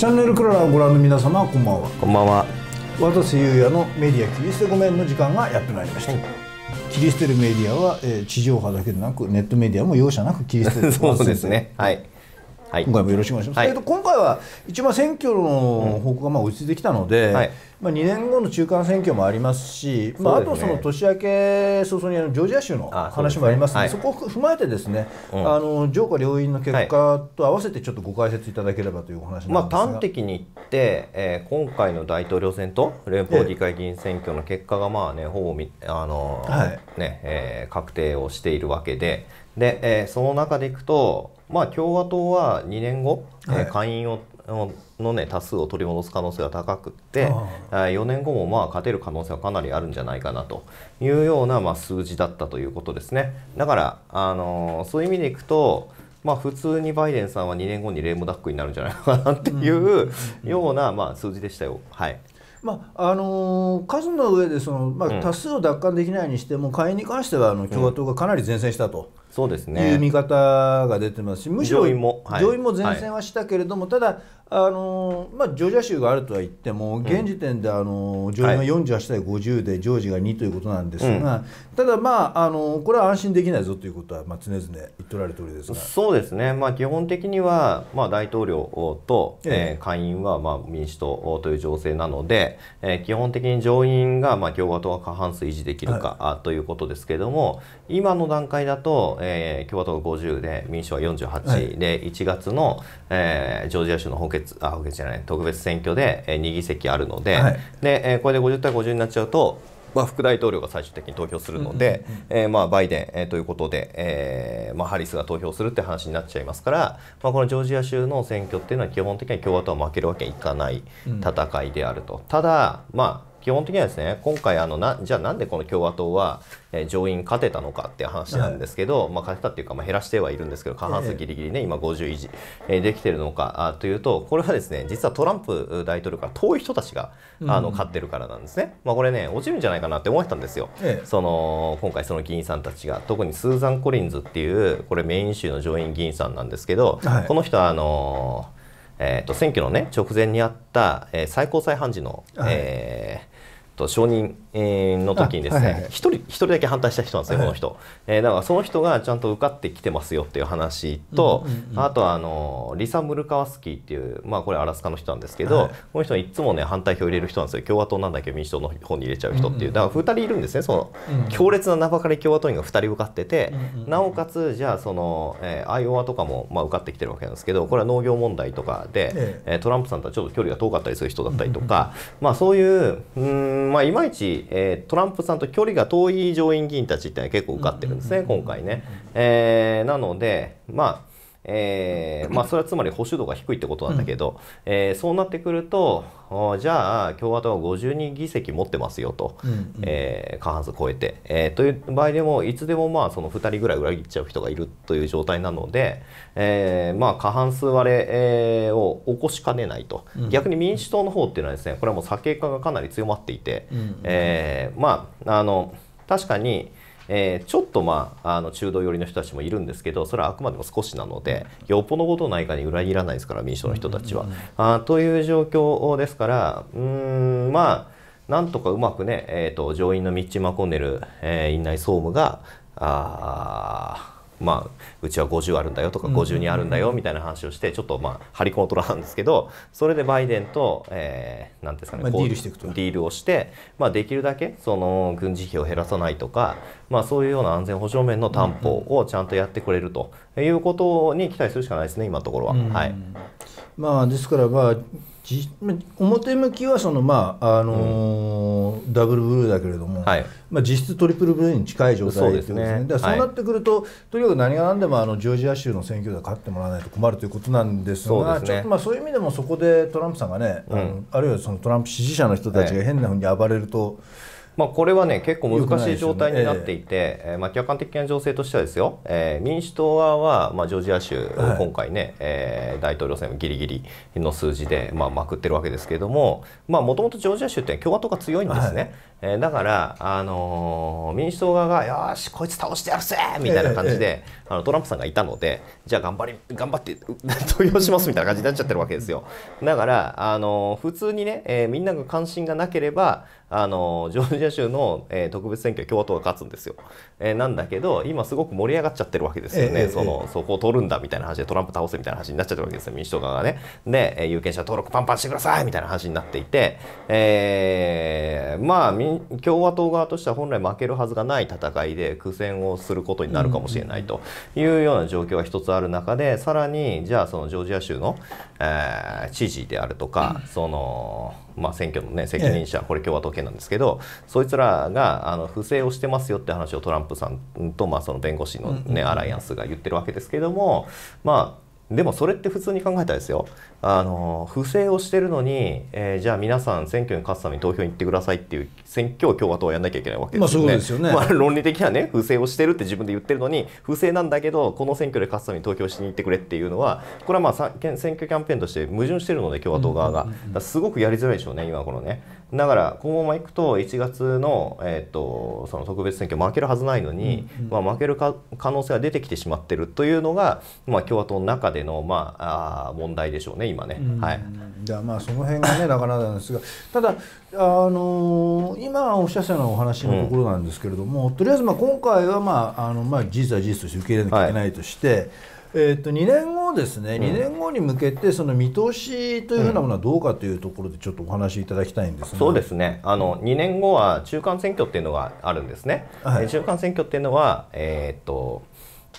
チャンネルクララをご覧の皆様こんばんはこんばんは渡瀬優也のメディア切り捨てごめんの時間がやってまいりました、はい、切り捨てるメディアは、えー、地上波だけでなくネットメディアも容赦なく切り捨てる そうですねはいはい、今回もよろしくお願いします。はい、えと今回は一番選挙の方向がまあ落ち着いてきたので、うんはい、まあ、2年後の中間選挙もありますし、まあ、あとその年明け早々にジョージア州の話もありますので、そ、ねはい、そこを踏まえてですね、うん、あの上下両院の結果と合わせてちょっとご解説いただければというお話まあ、端的に言って、えー、今回の大統領選と連邦議会議員選挙の結果がまあ、ね、ほぼみあの、ねえー、確定をしているわけでで、えー、その中でいくとまあ、共和党は2年後、はい、下院をの、ね、多数を取り戻す可能性が高くて4年後もまあ勝てる可能性はかなりあるんじゃないかなというような、まあ、数字だったということですね。だから、あのそういう意味でいくとまあ、普通にバイデンさんは2年後にレームダックになるんじゃないかなっていうような、まあ、数字でしたよ。はいまああのー、数の上でその、まあ、多数を奪還できないにしても、下院に関してはあの共和党がかなり善戦したと、そうですね、いう見方が出てますしむしろ上院も,、はい、上院も前線はしたけれども、はい、ただあの、まあ、ジョージア州があるとは言っても現時点であの上院は48対50でジョージが2ということなんですが、はい、ただ、まああの、これは安心できないぞということは、まあ、常々言っておられる通りですがそうですね、まあ、基本的には、まあ、大統領と、ええー、下院は、まあ、民主党という情勢なので、えー、基本的に上院が、まあ、共和党が過半数維持できるか、はい、ということですけれども今の段階だとえー、共和党が50で民主は48で、はい、1月の、えー、ジョージア州の補欠あ補欠じゃない特別選挙で、えー、2議席あるのではい、でえー、これで50対50になっちゃうとまあ、副大統領が最終的に投票するので、えまあバイデン、えー、ということで、えー、まあハリスが投票するって話になっちゃいますから、まあ、このジョージア州の選挙っていうのは基本的には共和党は負けるわけにいかない戦いであると。ただ、まあ基本的にはですね今回あのなじゃあなんでこの共和党は上院勝てたのかっていう話なんですけど、はい、まあ、勝てたっていうか、まあ、減らしてはいるんですけど過半数ぎりぎりね、今50維持、えできてるのかというとこれはですね実はトランプ大統領から遠い人たちがあの勝ってるからなんですね、うん、まあ、これね落ちるんじゃないかなって思ってたんですよ、ええ、その今回その議員さんたちが特にスーザン・コリンズっていうこれメイン州の上院議員さんなんですけど、はい、この人はあのーえと、と選挙の、ね、直前にあった、えー、最高裁判事の、はい、えーと承認の時にですね一、はいはい、人一人だけ反対した人なんですよ、この人、えー、だからその人がちゃんと受かってきてますよっていう話と、うんうんうん、あとはあのリサ・ムルカワスキーっていうまあこれアラスカの人なんですけど、はい、この人はいつもね反対票入れる人なんですよ共和党なんだけど民主党の方に入れちゃう人っていう、だから2人いるんですねその、強烈な名ばかり共和党員が2人受かってて、なおかつじゃあその、えー、アイオワとかもまあ受かってきてるわけなんですけどこれは農業問題とかで、えー、トランプさんとはちょっと距離が遠かったりする人だったりとか、まあそういううんまあ、いまいち、えー、トランプさんと距離が遠い上院議員たちってのは結構受かってるんですね、今回ね。えー、なので、まあえーまあ、それはつまり保守度が低いってことなんだけど、うん、えー、そうなってくるとじゃあ共和党は52議席持ってますよと、うんうん、えー、過半数超えて、えー、という場合でもいつでもまあその2人ぐらい裏切っちゃう人がいるという状態なので、えーまあ、過半数割れ、えー、を起こしかねないと、うん、逆に民主党の方っていうのはですねこれはもう左傾化がかなり強まっていて、うんうん、えー、まああの確かにえー、ちょっとまああの中道寄りの人たちもいるんですけどそれはあくまでも少しなのでよっぽどことないかに裏切らないですから民主党の人たちは。あという状況ですからうんまあなんとかうまくね、えーと、上院のミッチ・マコネル、えー、院内総務があまあ、うちは50あるんだよとか5 2にあるんだよみたいな話をしてちょっとまあ張り子のとなんですけどそれでバイデンと何、えー、ですかね、ディールしていくとディールをして、まあ、できるだけその軍事費を減らさないとか、まあ、そういうような安全保障面の担保をちゃんとやってくれるということに期待するしかないですね今のところは。はいまあ、ですから、まあ表向きはその、まああのーうん、ダブルブルーだけれども、はい、まあ、実質トリプルブルーに近い状態ですね、ね、そうなってくると、はい、とにかく何が何でもあのジョージア州の選挙で勝ってもらわないと困るということなんですが、ちょっとまあそういう意味でもそこでトランプさんがね、うん、ああるいはそのトランプ支持者の人たちが変なふうに暴れると。はいまあ、これはね結構難しい状態になっていて、ねえー、まあ、客観的な情勢としてはですよ、えー、民主党側は、まあ、ジョージア州、はい、今回ね、えー、大統領選ぎりぎりの数字で、まあ、まくってるわけですけれどももともとジョージア州って共和党が強いんですね、はい、えー、だから、あのー、民主党側が「よしこいつ倒してやるぜ!」みたいな感じで、えー、あのトランプさんがいたのでじゃあ頑張り頑張って 投票しますみたいな感じになっちゃってるわけですよ。だから、あのー、普通にね、えー、みんなが関心がなければあのジョージア州の、えー、特別選挙共和党が勝つんですよ、えー、なんだけど今すごく盛り上がっちゃってるわけですよね、えそのそこを取るんだみたいな話でトランプ倒せみたいな話になっちゃってるわけですよ民主党側がねで有権者登録パンパンしてくださいみたいな話になっていて、えー、まあ共和党側としては本来負けるはずがない戦いで苦戦をすることになるかもしれないというような状況が一つある中でさらにじゃあそのジョージア州の、えー、知事であるとかそのまあ、選挙の、ね、責任者、これ共和党系なんですけどそいつらがあの不正をしてますよって話をトランプさんと、まあ、その弁護士の、ねアライアンスが言ってるわけですけども、まあ、でもそれって普通に考えたらですよあの不正をしてるのに、えー、じゃあ皆さん選挙に勝つために投票に行ってくださいっていう選挙を共和党はやんなきゃいけないわけですよね。まあ、そうですよねまあ、論理的にはね不正をしてるって自分で言ってるのに不正なんだけどこの選挙で勝つために投票しに行ってくれっていうのはこれはまあ選挙キャンペーンとして矛盾してるので共和党側が、すごくやりづらいでしょうね今このね。だからこのままいくと1月の,、えーと、その特別選挙負けるはずないのに、うんうん、まあ、負けるか可能性が出てきてしまってるというのが、まあ、共和党の中ででの、まあ、あ問題でしょうね今ね。はい、じゃまあその辺がねなかなかなんですがただ、あのー、今おっしゃったようなお話のところなんですけれども、うん、とりあえずまあ今回は、まああのまあ、事実は事実として受け入れなきゃいけないとして。はいえー、と2年後ですね、2年後に向けてその見通しというふうなものはどうかというところでちょっとお話しいただきたいんです、ね、そうですねあの2年後は中間選挙っていうのがあるんですね、はい、中間選挙っていうのは、えーと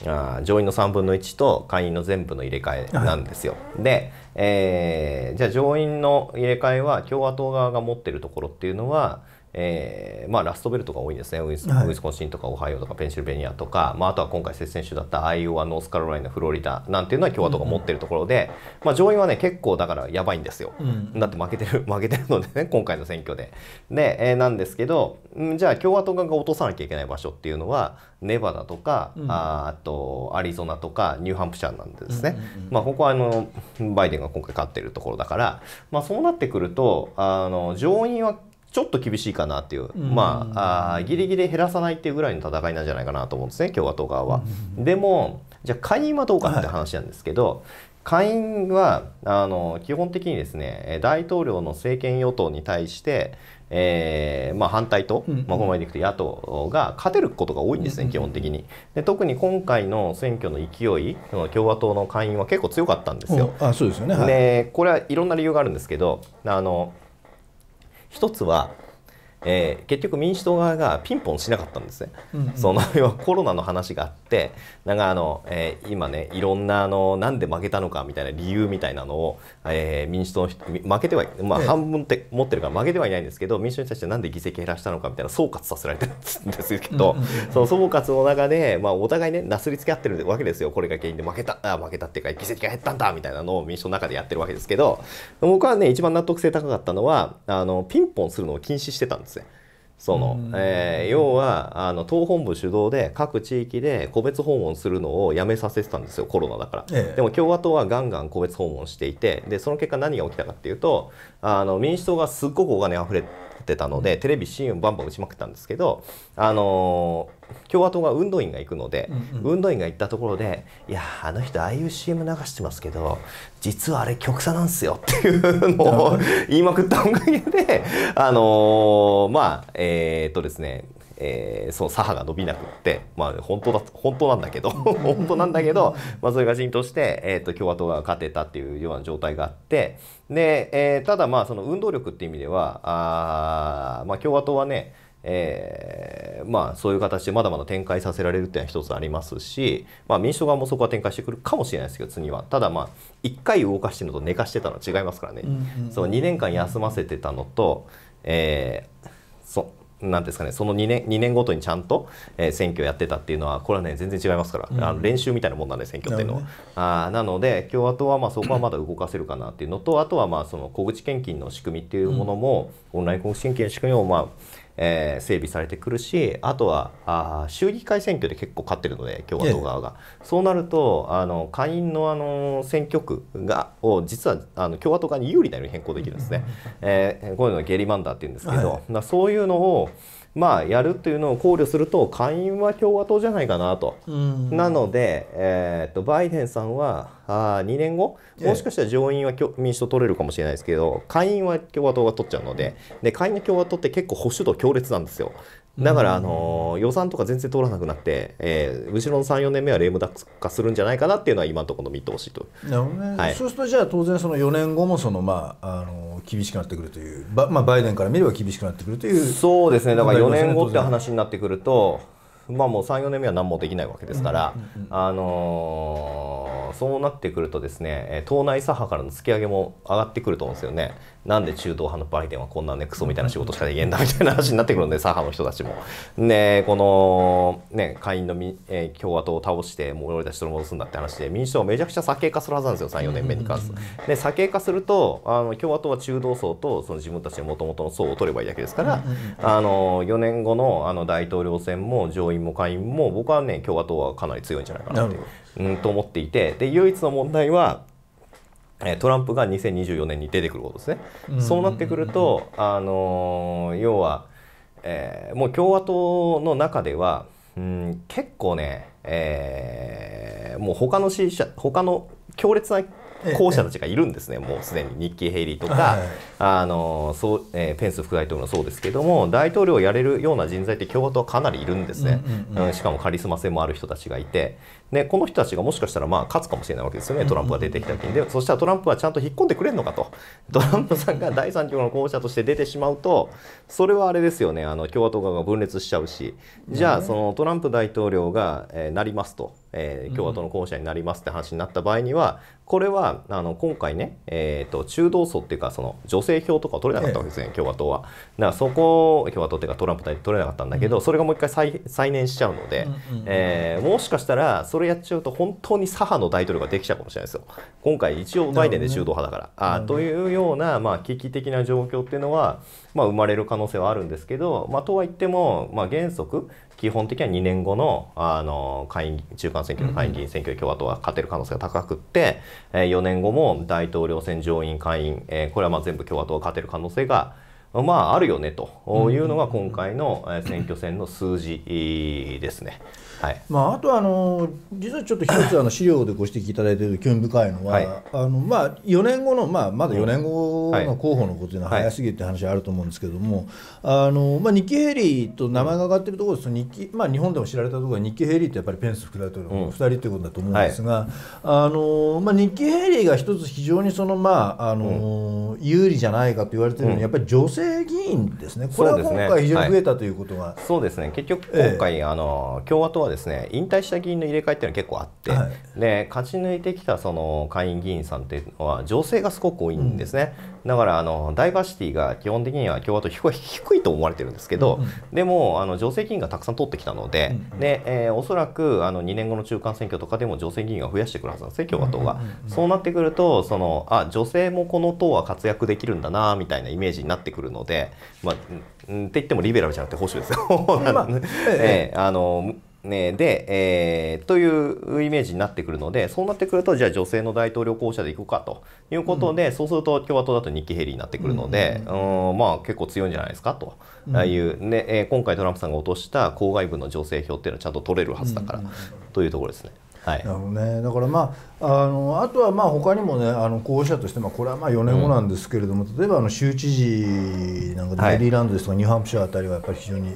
あ上院の3分の1と下院の全部の入れ替えなんですよ。はい、で、えー、じゃあ上院の入れ替えは共和党側が持ってるところっていうのはえーまあ、ラストベルトが多いですねウィス,、ウィスコンシンとかオハイオとかペンシルベニアとか、まあ、あとは今回接戦州だったアイオワノースカロライナフロリダなんていうのは共和党が持ってるところで、うん、まあ、上院はね結構だからやばいんですよ、うん、だって負けてる 負けてるのでね今回の選挙で。で、えー、なんですけど、じゃあ共和党が落とさなきゃいけない場所っていうのはネバダとか、うん、あとアリゾナとかニューハンプシャーなんですね、まあ、ここはあのバイデンが今回勝ってるところだから、まあ、そうなってくるとあの上院はちょっと厳しいかなっていう、うん、まああギリギリ減らさないっていうぐらいの戦いなんじゃないかなと思うんですね共和党側は。うん、でもじゃあ下院はどうかって話なんですけど、はい、下院はあの基本的にですね大統領の政権与党に対してえーまあ、反対と、まあ、ここまでいくと野党が勝てることが多いんですね、基本的にで。特に今回の選挙の勢い、共和党の会員は結構強かったんですよ。あそうですよね、はい、でこれはいろんな理由があるんですけどあの一つはえー、結局民主党側がピンポンしなかったんですね。うんうん、その 要はコロナの話があってなんかあの、えー、今ねいろんなあのなんで負けたのかみたいな理由みたいなのを、えー、民主党の負けては、まあ、半分って、持ってるから負けてはいないんですけど民主党に対してなんで議席減らしたのかみたいな総括させられてるんですけど、その総括の中で、まあ、お互いねなすりつけ合ってるわけですよこれが原因で負けたあ負けたっていうか議席が減ったんだみたいなのを民主党の中でやってるわけですけど僕はね一番納得性高かったのはあのピンポンするのを禁止してたんです。ですその、えー、要はあの党本部主導で各地域で個別訪問するのをやめさせてたんですよコロナだから、ええ、でも共和党はガンガン個別訪問していてでその結果何が起きたかっていうとあの民主党がすっごくお金あふれってたので、テレビ CM バンバン打ちまくったんですけど、あのー、共和党が運動員が行くので、うんうん、運動員が行ったところで「いやあの人ああいう CM 流してますけど実はあれ極左なんですよ」っていうのを言いまくったおかげであのー、まあえー、っとですねえー、その左派が伸びなくってまあ本当だ本当なんだけど 本当なんだけど、まあ、それが陣として、えーと、共和党が勝てたっていうような状態があってで、えー、ただまあその運動力っていう意味ではあ、まあ、共和党はねえー、まあそういう形でまだまだ展開させられるっていうのは一つありますし、まあ、民主党側もそこは展開してくるかもしれないですけど次はただまあ1回動かしてるのと寝かしてたのは違いますからね、その2年間休ませてたのと、えー、そなんですかねその2年 ,2 年ごとにちゃんと、えー、選挙やってたっていうのはこれはね全然違いますから、うん、あの練習みたいなもんなんで選挙っていうのは。な、ね、あなので共和党はまあそこはまだ動かせるかなっていうのとあとはまあその小口献金の仕組みっていうものも、オンライン小口献金の仕組みをまあえー、整備されてくるしあとはあ衆議会選挙で結構勝ってるので共和党側が、そうなるとあの下院のあの選挙区がを実はあの共和党側に有利なように変更できるんですね、えー、こういうのゲリマンダーっていうんですけど、はい、そういうのをまあ、やるっていうのを考慮すると下院は共和党じゃないかなと、うん、なので、えー、とバイデンさんはあ2年後もしかしたら上院は民主党取れるかもしれないですけど下院は共和党が取っちゃうのでで下院の共和党って結構保守党強烈なんですよだから、あの予算とか全然通らなくなって、えー、後ろの34年目はレームダック化するんじゃないかなっていうのは今のところの見通しと、ねはい、そうするとじゃあ当然その4年後もその、まあ、あの厳しくなってくるというバ,、まあ、バイデンから見れば厳しくなってくるというそうですねだから4年後って話になってくるとまあ、もう34年目は何もできないわけですから、あのー、そうなってくるとですね党内左派からの突き上げも上がってくると思うんですよねなんで中道派のバイデンはこんなねクソみたいな仕事しかできないんだみたいな話になってくるんで左派の人たちも。ねこの、ね、下院の、えー、共和党を倒してもう俺たち取り戻すんだって話で民主党はめちゃくちゃ左傾化するはずなんですよ34年目に関する。で左傾化するとあの共和党は中道層とその自分たちのもともとの層を取ればいいだけですから、あのー、4年後のあの大統領選も上院員も下院も僕はね共和党はかなり強いんじゃないかなってうんと思っていてで唯一の問題はトランプが2024年に出てくることですね。そうなってくると、あの要は、えー、もう共和党の中では、うん、結構ね、えー、もう他の支持者他の強烈な後者たちがいるんですね、もうすでにニッキー・ヘイリーとか、あのそうえー、ペンス副大統領もそうですけども大統領をやれるような人材って共和党はかなりいるんですね、しかもカリスマ性もある人たちがいてでこの人たちがもしかしたらまあ勝つかもしれないわけですよねトランプが出てきた時にそしたらトランプはちゃんと引っ込んでくれるのかと トランプさんが第3極の候補者として出てしまうとそれはあれですよねあの共和党側が分裂しちゃうしじゃあそのトランプ大統領が、えー、なりますと。えー、共和党の候補者になりますって話になった場合には、これはあの今回ね、えーと、中道層っていうかその女性票とか取れなかったわけですね、え共和党は。だからそこ共和党っていうかトランプ大統領取れなかったんだけど、うん、それがもう一回再再燃しちゃうので、うんえー、もしかしたらそれやっちゃうと本当に左派の大統領ができちゃうかもしれないですよ。今回一応バイデンで中道派だから。ね、あというような、まあ、危機的な状況っていうのは、まあ、生まれる可能性はあるんですけど、まあ、とは言っても、まあ、原則基本的には2年後のあの下院中間選挙の下院議員選挙共和党は勝てる可能性が高くって、えー、4年後も大統領選上院下院、えー、これはまあ全部共和党が勝てる可能性がまああるよねというのが今回の選挙戦の数字ですね。はい、まあ、あとあの実はちょっと一つあの資料でご指摘いただいている興味深いのは、はい、あのまあ、4年後の、まあ、まだ4年後の候補のことというのは早すぎるという話あると思うんですけども、あのまあ、ニッキヘリーと名前が挙がっているところですと日記、まあ、日本でも知られたところはニッキヘリーてやっぱりペンス副大統領の2人ということだと思うんですが、うんはい、あのまあ、ニッキヘリーが一つ非常にその、まああの、うん、有利じゃないかと言われているのは、やっぱり女性議員ですね、これは今回非常に増えたということが。そうですね、結局今回、えあの共和党はですね引退した議員の入れ替えっていうのは結構あって、はい、で勝ち抜いてきたその下院議員さんっていうのは女性がすごく多いんですね、うん、だからあのダイバーシティが基本的には共和党低いと思われてるんですけど、うんうん、でもあの女性議員がたくさん取ってきたのでうんうん、でえー、おそらくあの2年後の中間選挙とかでも女性議員が増やしてくるはずなんですね共和党が、そうなってくるとそのあ女性もこの党は活躍できるんだなみたいなイメージになってくるので、まあ、って言ってもリベラルじゃなくて保守ですよ。まあ、ええ、あのね、で、えー、というイメージになってくるのでそうなってくるとじゃあ女性の大統領候補者でいくかということで、うん、そうすると共和党だと日記ヘリーになってくるので、うん、うん、まあ、結構強いんじゃないですかと、うん、いう、ねえー、今回トランプさんが落とした郊外部の女性票っていうのはちゃんと取れるはずだから、というところですね。はい、ほねだからまああのあとはまあ他にもねあの候補者として、まあ、これはまあ4年後なんですけれども、例えばあの州知事なんかメリーランドですとかニューハンプシャーあたりはやっぱり非常に。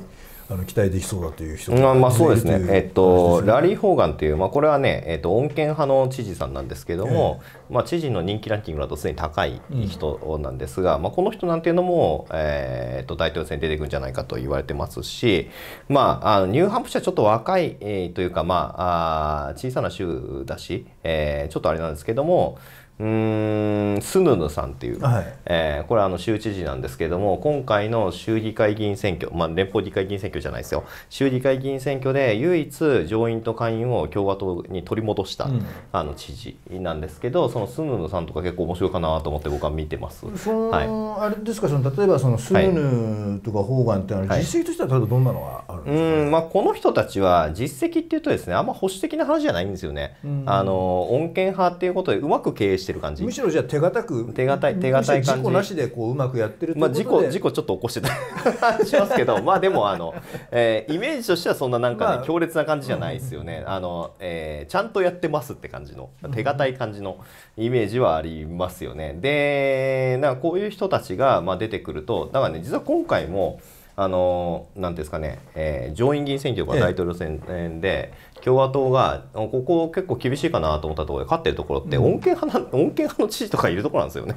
あの期待できそうだという人が、まあ、そうですね、えっと、ラリー・ホーガンという、まあ、これはね、えっと、穏健派の知事さんなんですけども、まあ、知事の人気ランキングだとすでに高い人なんですが、まあ、この人なんていうのも、えっと大統領選に出てくるんじゃないかと言われてますし、まあ、あのニューハンプシャーちょっと若い、えー、というか、まあ、あ小さな州だし、えー、ちょっとあれなんですけども、うんスヌヌさんっていう、はい、えー、これはあの州知事なんですけれども今回の衆議会議員選挙、まあ、連邦議会議員選挙じゃないですよ衆議会議員選挙で唯一上院と下院を共和党に取り戻した、うん、あの知事なんですけどそのスヌヌさんとか結構面白いかなと思って僕は見てます。はい、あれですかその例えばそのスヌヌとかホーガンっての、はい、実績としては例えばどんなのがうん、まあ、この人たちは実績っていうとですねあんま保守的な話じゃないんですよね、うん、あの穏健派っていうことでうまく経営してる感じむしろじゃあ手堅く手堅い手堅い感じ事故なしでこううまくやってるまあ、事故事故ちょっと起こしてたしますけど まあでもあの、えー、イメージとしてはそんななんかね、まあ、強烈な感じじゃないですよね、うん、あのえー、ちゃんとやってますって感じの手堅い感じのイメージはありますよねでなんかこういう人たちが、まあ、出てくるとだからね実は今回もあのなんですかね、えー、上院議員選挙が大統領選で、共和党がここ結構厳しいかなと思ったところで勝ってるところって穏健派な、穏健派の知事とかいるところなんですよね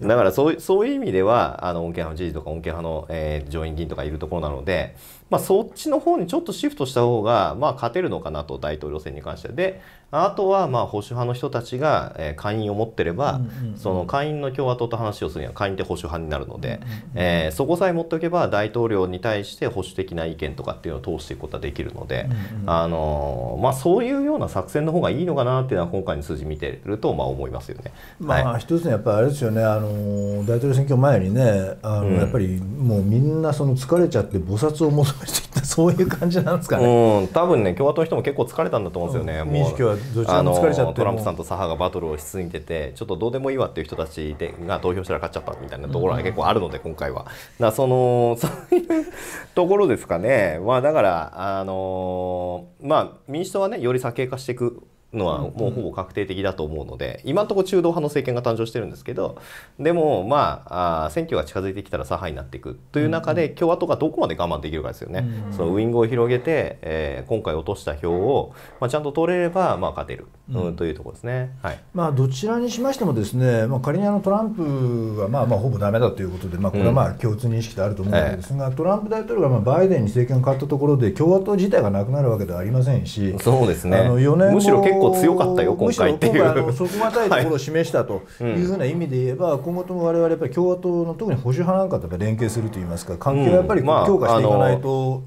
だからそうそういう意味ではあの穏健派の知事とか穏健派の、えー、上院議員とかいるところなので、まあ、そっちの方にちょっとシフトした方が、まあ、勝てるのかなと大統領選に関してであとはまあ保守派の人たちが、えー、会員を持ってれば、その会員の共和党と話をするには会員って保守派になるので、えー、そこさえ持っておけば大統領に対して保守的な意見とかっていうのを通していくことはできるので、あのまあ、そういうような作戦の方がいいのかなっていうのは今回の数字見てるとまあ思いますよね。まあ、一つやっぱりあれですよねあの大統領選挙前にねあの、うん、やっぱりもうみんなその疲れちゃって菩薩を求めていった そういう感じなんですかね。うん、多分ね共和党の人も結構疲れたんだと思うんですよね。うん、民も疲れちゃってトランプさんと左派がバトルをしすぎててちょっとどうでもいいわっていう人たちでが投票したら勝っちゃったみたいなところが結構あるので、今回は。だその そういうところですかね。まあだからあのまあ民主党はねより左傾化していくのはもうほぼ確定的だと思うので、今のところ中道派の政権が誕生してるんですけどでもまああ選挙が近づいてきたら左派になっていくという中で、共和党がどこまで我慢できるかですよね、そのウイングを広げて、えー、今回落とした票を、まあ、ちゃんと取れれば、まあ、勝てる、うんというところですね、はいまあ、どちらにしましてもですね、まあ、仮にあのトランプは、まあ、まあほぼだめだということで、まあ、これはまあ共通認識であると思うんですが、トランプ大統領がまあバイデンに政権を変わったところで共和党自体がなくなるわけではありませんしそうですねあの4年むしろ結構構強かったよ今回っていうそこまたいところを示したというふうな意味で言えば、はいうん、今後とも我々やっぱり共和党の特に保守派なんかと連携するといいますか関係はやっぱり強化していかないと、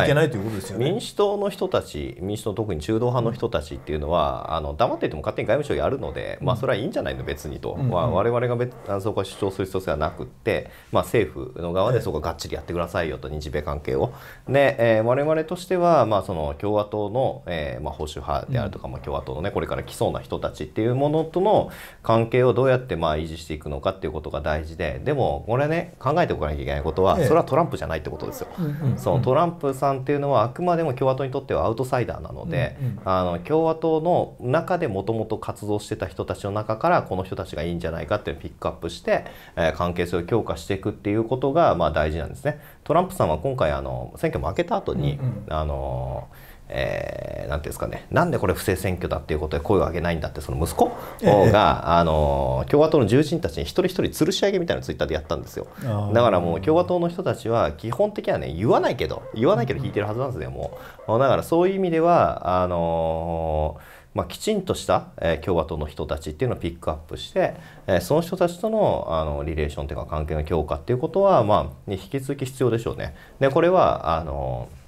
いけないということですよね、はい、民主党の人たち、民主党、特に中道派の人たちっていうのは、あの黙っていても勝手に外務省やるので、まあ、それはいいんじゃないの、別にと、うんうん、我々が別そこは主張する必要性はなくって、まあ、政府の側でそこはがっちりやってくださいよと、日米関係を。で、えれ我々としては、まあ、その共和党の、えーまあ、保守派であるとか、まあ、共和党の、ね、これから来そうな人たちっていうものとの関係をどうやってまあ維持していくのかっていうことが大事で、でも、これね、考えておかなきゃいけないことは、それはトランプじゃないってことですよ。そのトランプさんっていうのはあくまでも共和党にとってはアウトサイダーなので、うんうん、あの共和党の中でもともと活動してた人たちの中からこの人たちがいいんじゃないかっていうのをピックアップして、えー、関係性を強化していくっていうことがまあ大事なんですね。トランプさんは今回あの選挙負けた後に、うんうん、あのーえー、なんていうんですかねなんでこれ不正選挙だっていうことで声を上げないんだってその息子が、あの共和党の重鎮たちに一人一人吊るし上げみたいなツイッターでやったんですよだからもう共和党の人たちは基本的にはね言わないけど言わないけど引いてるはずなんですよもうだからそういう意味ではあのまあ、きちんとした、えー、共和党の人たちっていうのをピックアップして、えー、その人たちとのあのリレーションというか関係の強化っていうことは、まあ、に引き続き必要でしょうね。でこれはあのー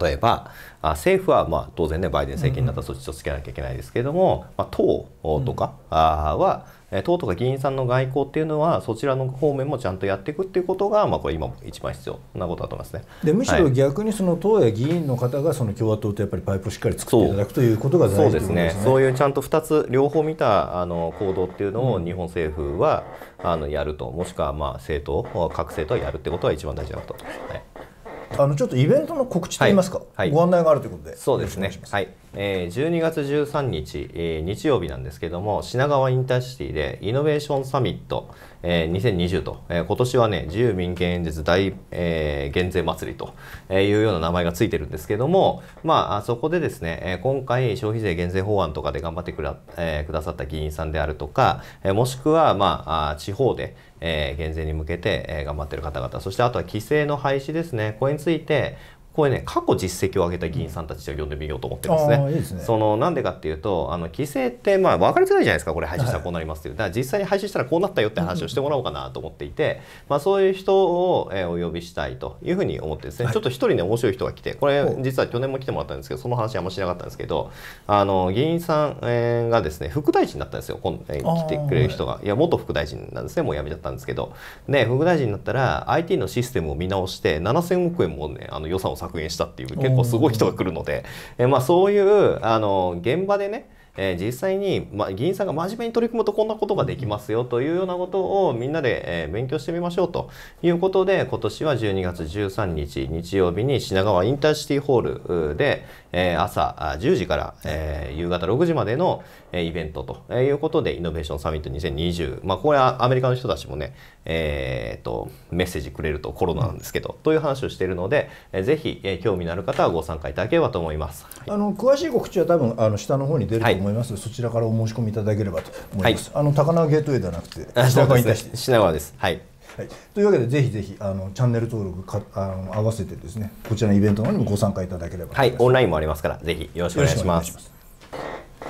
例えば政府はま当然ねバイデン政権になったら措置をつけなきゃいけないですけれども、まあ、党とかは、党とか議員さんの外交っていうのはそちらの方面もちゃんとやっていくっていうことが、まあ、これ今一番必要なことだと思いますねでむしろ逆にその党や議員の方がその共和党とやっぱりパイプをしっかり作っていただくということが大事ですね、ね、そういうちゃんと2つ両方見たあの行動っていうのを日本政府はあのやるともしくはまあ政党各政党はやるってことが一番大事なこと、はいあのちょっとイベントの告知といいますか、はいはい、ご案内があるということで、そうですね、いはいえー、12月13日、えー、日曜日なんですけども、品川インターシティでイノベーションサミット、えー、2020と、えー、今年はね、自由民権演説大、えー、減税祭りというような名前がついてるんですけども、まあ、そこでですね、今回、消費税減税法案とかで頑張ってくだ,、えー、くださった議員さんであるとか、もしくは、まあ、地方で、減税に向けて、頑張ってる方々そしてあとは規制の廃止ですねこれについて、これね過去実績を上げた議員さんたちを呼んでみようと思ってますね。いいねそのなんでかっていうとあの規制ってまあ分かりづらいじゃないですかこれ廃止したらこうなりますっていう、だから実際に廃止したらこうなったよって話をしてもらおうかなと思っていて、まあ、そういう人を、えお呼びしたいというふうに思ってですね、はい、ちょっと一人ね面白い人が来てこれ実は去年も来てもらったんですけどその話あんましなかったんですけどあの議員さん、えがですね副大臣になったんですよ今、え来てくれる人が、い、や元副大臣なんですねもう辞めちゃったんですけどで副大臣になったら IT のシステムを見直して7000億円もねあの予算を削減したっていう結構すごい人が来るので、えまあ、そういうあの現場でねえー、実際に、ま、議員さんが真面目に取り組むとこんなことができますよというようなことをみんなで、えー、勉強してみましょうということで今年は12月13日日曜日に品川インターシティホールで、えー、朝10時から、えー、夕方6時までの、えー、イベントということでイノベーションサミット2020まあこれはアメリカの人たちもねえー、とメッセージくれるとコロナなんですけどという話をしているので、えー、ぜひ、えー、興味のある方はご参加いただければと思います。はい、あの詳しい告知は多分あの下の方に出ると思います、そちらからお申し込みいただければと思います、はい、あの高輪ゲートウェイではなくて品川に対ですはい、はい、というわけでぜひぜひあのチャンネル登録かあの合わせてですねこちらのイベントの方にもご参加いただければはいオンラインもありますからぜひよろしくお願いします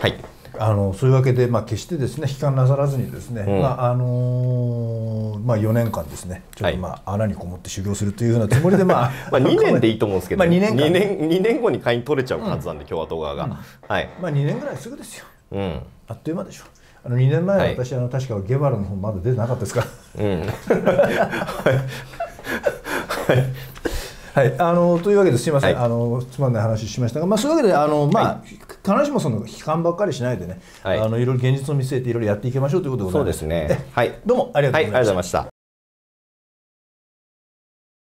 はいあのそういうわけで、まあ、決してですね悲観なさらずにですね、うん、まああのー、まあ、4年間ですねちょっと、まあ、はい、穴にこもって修行するというようなつもりで、まあ、まあ2年でいいと思うんですけど、まあ、2, 年 2, 年2年後に会員取れちゃうはずなんで、うん、共和党側が、うん、はいまあ、2年ぐらいすぐですよ、うん、あっという間でしょう。あの2年前、はい、私あの確かゲバラの方まだ出てなかったですか、うんはい、はい、あのというわけですみません、はい、あのつまんない話しましたが、まあ、そういうわけであの、まあ、はい、必ずしもその批判ばっかりしないでね、はい、あのいろいろ現実を見据えていろいろやっていきましょうということでございます。そうですね。はい。どうもありがとうございました。はい